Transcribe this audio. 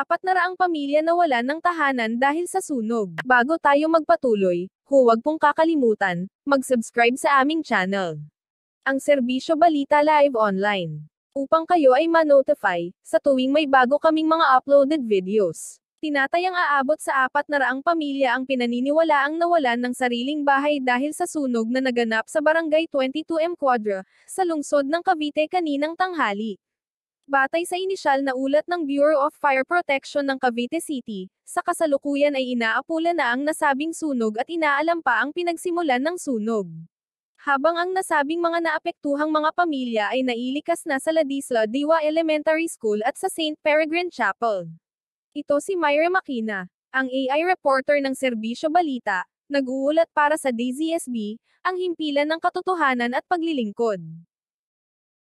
apat na raang pamilya na wala ng tahanan dahil sa sunog. Bago tayo magpatuloy, huwag pong kakalimutan, mag-subscribe sa aming channel. Ang Serbisyo Balita Live Online. Upang kayo ay ma-notify, sa tuwing may bago kaming mga uploaded videos. Tinatayang aabot sa apat na raang pamilya ang pinaniniwalaang nawalan ng sariling bahay dahil sa sunog na naganap sa Barangay 22M Quadra, sa lungsod ng Cavite kaninang tanghali. Batay sa inisyal na ulat ng Bureau of Fire Protection ng Cavite City, sa kasalukuyan ay inaapula na ang nasabing sunog at inaalam pa ang pinagsimulan ng sunog. Habang ang nasabing mga naapektuhang mga pamilya ay nailikas na sa Ladisla Diwa Elementary School at sa St. Peregrine Chapel. Ito si Myra Makina, ang AI reporter ng Serbisyo Balita, nag-uulat para sa DZSB, ang himpilan ng katotohanan at paglilingkod.